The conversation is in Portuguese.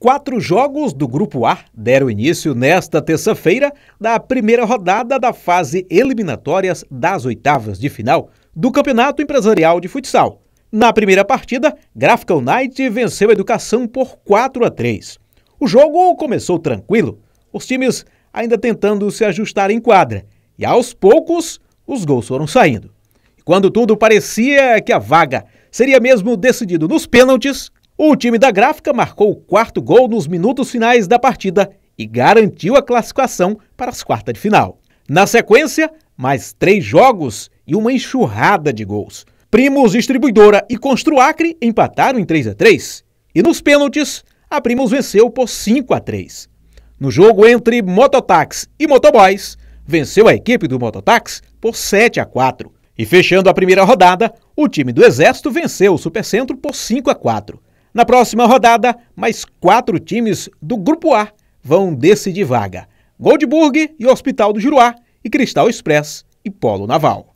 Quatro jogos do Grupo A deram início nesta terça-feira da primeira rodada da fase eliminatórias das oitavas de final do Campeonato Empresarial de Futsal. Na primeira partida, Gráfica United venceu a Educação por 4 a 3. O jogo começou tranquilo, os times ainda tentando se ajustar em quadra, e aos poucos os gols foram saindo. quando tudo parecia que a vaga seria mesmo decidido nos pênaltis, o time da gráfica marcou o quarto gol nos minutos finais da partida e garantiu a classificação para as quartas de final. Na sequência, mais três jogos e uma enxurrada de gols. Primos Distribuidora e Construacre empataram em 3 a 3 e nos pênaltis, a Primos venceu por 5 a 3. No jogo entre Mototax e Motoboys, venceu a equipe do Mototax por 7 a 4. E fechando a primeira rodada, o time do Exército venceu o Supercentro por 5 a 4. Na próxima rodada, mais quatro times do Grupo A vão decidir vaga: Goldburg e Hospital do Juruá, e Cristal Express e Polo Naval.